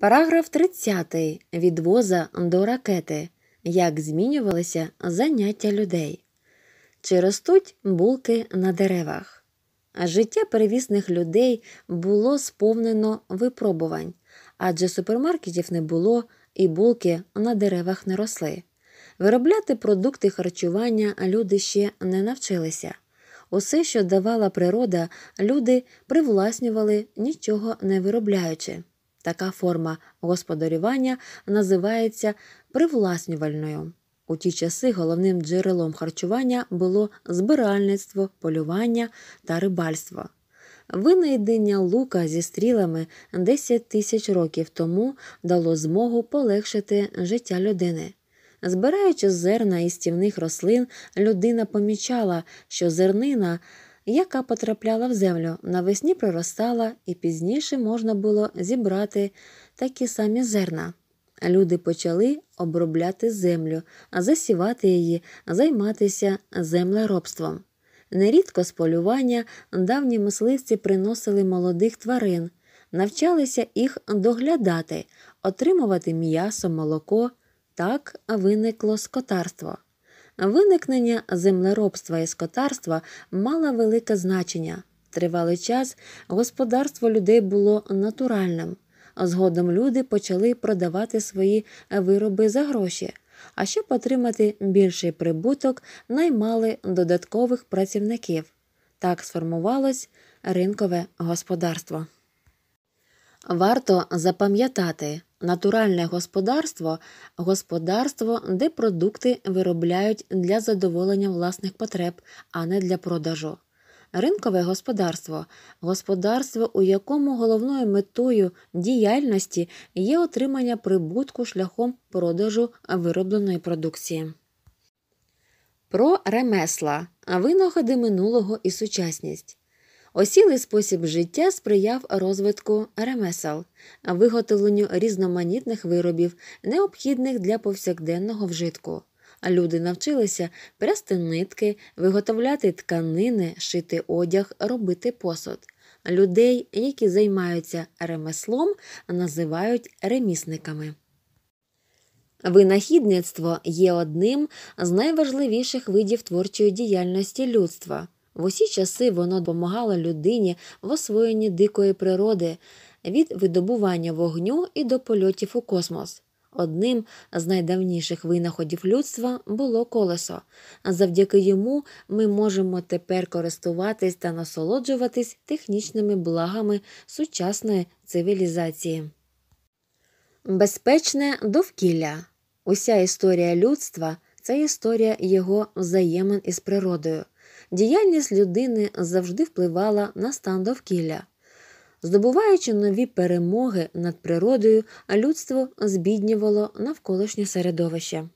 Параграф 30. Від воза до ракети. Як змінювалися заняття людей. Чи ростуть булки на деревах? Життя перевісних людей було сповнено випробувань, адже супермаркетів не було і булки на деревах не росли. Виробляти продукти харчування люди ще не навчилися. Усе, що давала природа, люди привласнювали, нічого не виробляючи. Така форма господарювання називається привласнювальною. У ті часи головним джерелом харчування було збиральництво, полювання та рибальство. Винайдення лука зі стрілами 10 тисяч років тому дало змогу полегшити життя людини. Збираючи зерна із стівних рослин, людина помічала, що зернина яка потрапляла в землю, навесні проростала, і пізніше можна було зібрати такі самі зерна. Люди почали обробляти землю, засівати її, займатися землеробством. Нерідко з полювання давні мисливці приносили молодих тварин, навчалися їх доглядати, отримувати м'ясо, молоко. Так виникло скотарство. Виникнення землеробства і скотарства мало велике значення. Тривалий час господарство людей було натуральним. Згодом люди почали продавати свої вироби за гроші, а щоб отримати більший прибуток, наймали додаткових працівників. Так сформувалось ринкове господарство. Варто запам'ятати, Натуральне господарство господарство, де продукти виробляють для задоволення власних потреб, а не для продажу. Ринкове господарство господарство, у якому головною метою діяльності є отримання прибутку шляхом продажу виробленої продукції. Про ремесла винаходи минулого і сучасність. Осілий спосіб життя сприяв розвитку ремесел, виготовленню різноманітних виробів, необхідних для повсякденного вжитку. Люди навчилися прясти нитки, виготовляти тканини, шити одяг, робити посуд. Людей, які займаються ремеслом, називають ремісниками. Винахідництво є одним з найважливіших видів творчої діяльності людства. В усі часи воно допомагало людині в освоєнні дикої природи від видобування вогню і до польотів у космос. Одним з найдавніших винаходів людства було колесо, завдяки йому ми можемо тепер користуватись та насолоджуватись технічними благами сучасної цивілізації. Безпечне довкілля уся історія людства це історія його взаємин із природою. Діяльність людини завжди впливала на стан довкілля. Здобуваючи нові перемоги над природою, людство збіднювало навколишнє середовище.